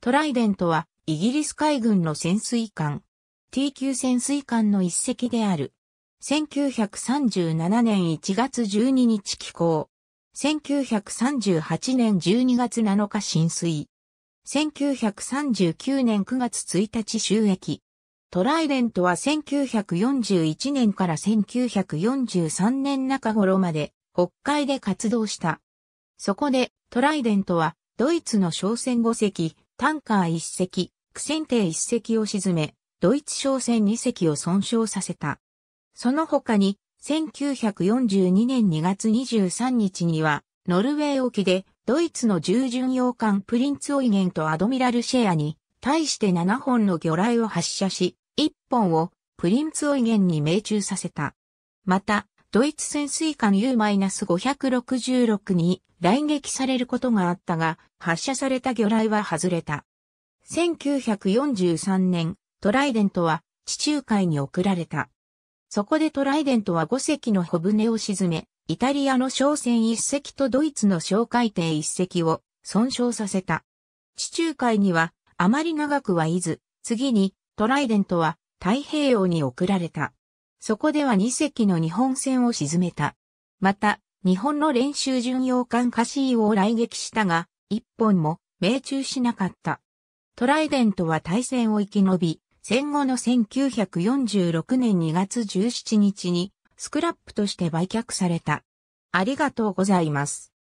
トライデントは、イギリス海軍の潜水艦、T 級潜水艦の一隻である。1937年1月12日寄港。1938年12月7日浸水。1939年9月1日収益。トライデントは1941年から1943年中頃まで北海で活動した。そこでトライデントはドイツの商船5隻、タンカー1隻、苦戦艇1隻を沈め、ドイツ商船2隻を損傷させた。その他に、1942年2月23日には、ノルウェー沖で、ドイツの従巡洋艦プリンツオイゲンとアドミラルシェアに、対して7本の魚雷を発射し、1本をプリンツオイゲンに命中させた。また、ドイツ潜水艦 U-566 に来撃されることがあったが、発射された魚雷は外れた。1943年、トライデントは地中海に送られた。そこでトライデントは5隻の小船を沈め、イタリアの商船1隻とドイツの小海艇1隻を損傷させた。地中海にはあまり長くはいず、次にトライデントは太平洋に送られた。そこでは2隻の日本船を沈めた。また、日本の練習巡洋艦カシーを来撃したが、一本も命中しなかった。トライデントは大戦を生き延び、戦後の1946年2月17日にスクラップとして売却された。ありがとうございます。